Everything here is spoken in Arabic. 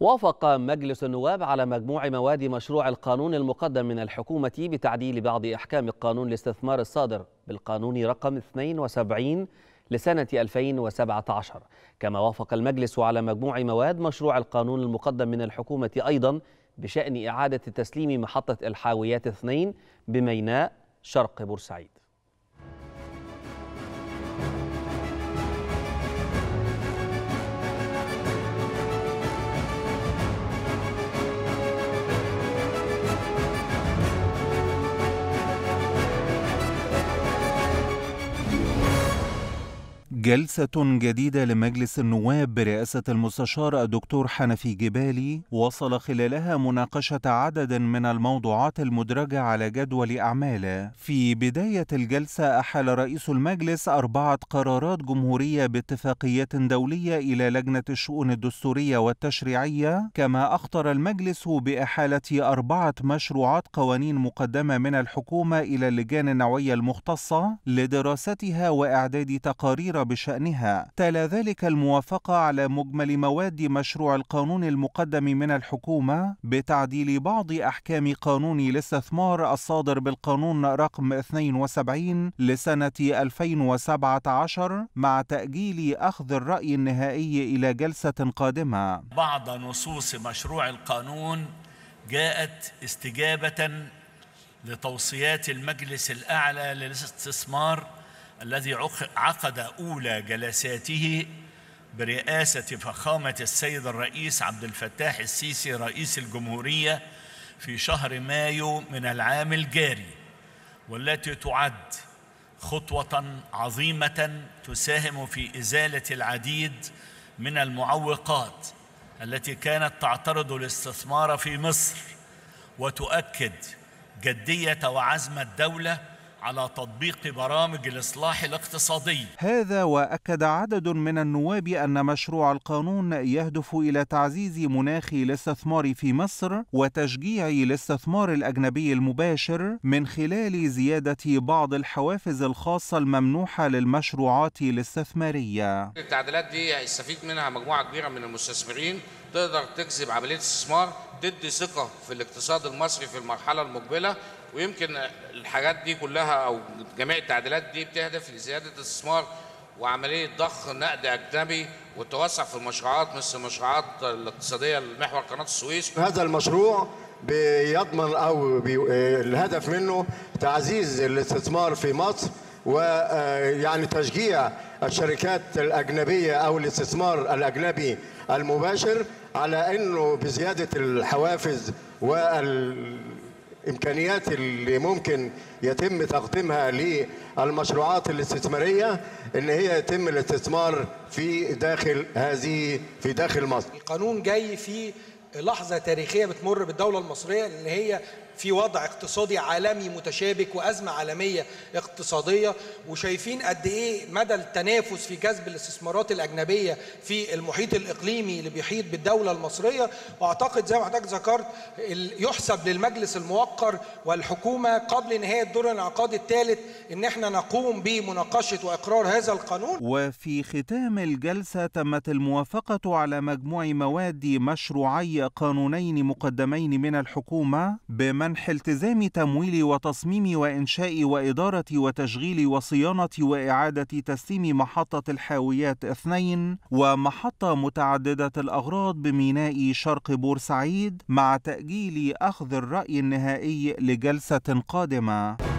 وافق مجلس النواب على مجموع مواد مشروع القانون المقدم من الحكومة بتعديل بعض إحكام قانون الاستثمار الصادر بالقانون رقم 72 لسنة 2017 كما وافق المجلس على مجموع مواد مشروع القانون المقدم من الحكومة أيضا بشأن إعادة تسليم محطة الحاويات 2 بميناء شرق بورسعيد جلسة جديدة لمجلس النواب برئاسة المستشار الدكتور حنفي جبالي وصل خلالها مناقشة عدد من الموضوعات المدرجة على جدول أعماله. في بداية الجلسة أحال رئيس المجلس أربعة قرارات جمهورية باتفاقيات دولية إلى لجنة الشؤون الدستورية والتشريعية، كما أخطر المجلس بإحالة أربعة مشروعات قوانين مقدمة من الحكومة إلى اللجان النوعية المختصة لدراستها وإعداد تقارير بشأنها تلا ذلك الموافقة على مجمل مواد مشروع القانون المقدم من الحكومة بتعديل بعض أحكام قانون الاستثمار الصادر بالقانون رقم 72 لسنة 2017 مع تأجيل أخذ الرأي النهائي إلى جلسة قادمة بعض نصوص مشروع القانون جاءت استجابة لتوصيات المجلس الأعلى للاستثمار الذي عقد أولى جلساته برئاسة فخامة السيد الرئيس عبد الفتاح السيسي رئيس الجمهورية في شهر مايو من العام الجاري والتي تعد خطوة عظيمة تساهم في إزالة العديد من المعوقات التي كانت تعترض الاستثمار في مصر وتؤكد جدية وعزم الدولة على تطبيق برامج الإصلاح الاقتصادي هذا وأكد عدد من النواب أن مشروع القانون يهدف إلى تعزيز مناخ الاستثمار في مصر وتشجيع الاستثمار الأجنبي المباشر من خلال زيادة بعض الحوافز الخاصة الممنوحة للمشروعات الاستثمارية التعديلات دي هيستفيد منها مجموعة كبيرة من المستثمرين تقدر تجذب عملية استثمار تدي ثقة في الاقتصاد المصري في المرحلة المقبلة ويمكن الحاجات دي كلها او جميع التعديلات دي بتهدف لزياده الاستثمار وعمليه ضخ نقد اجنبي والتوسع في المشروعات مثل المشروعات الاقتصاديه لمحور قناه السويس. هذا المشروع بيضمن او بي آه، الهدف منه تعزيز الاستثمار في مصر ويعني آه، تشجيع الشركات الاجنبيه او الاستثمار الاجنبي المباشر على انه بزياده الحوافز وال الامكانيات اللي ممكن يتم تقديمها للمشروعات الاستثماريه ان هي يتم الاستثمار في داخل هذه في داخل مصر. القانون جاي في لحظه تاريخيه بتمر بالدوله المصريه ان هي في وضع اقتصادي عالمي متشابك وازمه عالميه اقتصاديه وشايفين قد ايه مدى التنافس في جذب الاستثمارات الاجنبيه في المحيط الاقليمي اللي بيحيط بالدوله المصريه واعتقد زي ما حضرتك ذكرت يحسب للمجلس الموقر والحكومه قبل نهايه دور الانعقاد الثالث ان احنا نقوم بمناقشه واقرار هذا القانون وفي ختام الجلسه تمت الموافقه على مجموع مواد مشروعي قانونين مقدمين من الحكومه بمن منح التزام تمويل وتصميم وإنشاء وإدارة وتشغيل وصيانة وإعادة تسليم محطة الحاويات اثنين ومحطة متعددة الأغراض بميناء شرق بورسعيد مع تأجيل أخذ الرأي النهائي لجلسة قادمة